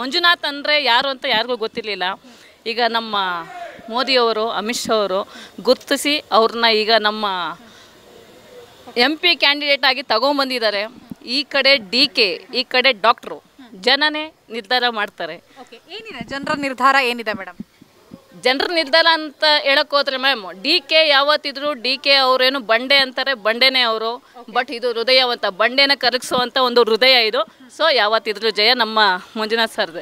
ಮಂಜುನಾಥ್ ಅಂದರೆ ಯಾರು ಅಂತ ಯಾರಿಗೂ ಗೊತ್ತಿರಲಿಲ್ಲ ಈಗ ನಮ್ಮ ಮೋದಿಯವರು ಅಮಿತ್ ಶಾ ಅವರು ಗುರುತಿಸಿ ಅವ್ರನ್ನ ಈಗ ನಮ್ಮ ಎಂ ಪಿ ಕ್ಯಾಂಡಿಡೇಟ್ ಆಗಿ ತಗೊಂಬಂದಿದ್ದಾರೆ ಈ ಕಡೆ ಡಿ ಕೆ ಈ ಕಡೆ ಡಾಕ್ಟ್ರು ಜನನೇ ನಿರ್ಧಾರ ಮಾಡ್ತಾರೆ ಜನರ ನಿರ್ಧಾರ ಏನಿದೆ ಮೇಡಮ್ ಜನರ ನಿರ್ಧಾರ ಅಂತ ಹೇಳಕ್ ಹೋದ್ರೆ ಮ್ಯಾಮ್ ಡಿ ಕೆ ಯಾವತ್ತಿದ್ರು ಡಿ ಕೆ ಅವರೇನು ಬಂಡೆ ಅಂತಾರೆ ಬಂಡೆನೇ ಅವರು ಬಟ್ ಇದು ಹೃದಯವಂತ ಬಂಡೆನ ಕರಗಿಸುವಂತ ಒಂದು ಹೃದಯ ಇದು ಸೊ ಯಾವತ್ತಿದ್ರು ಜಯ ನಮ್ಮ ಮಂಜುನಾಥ್ ಸರ್ದೆ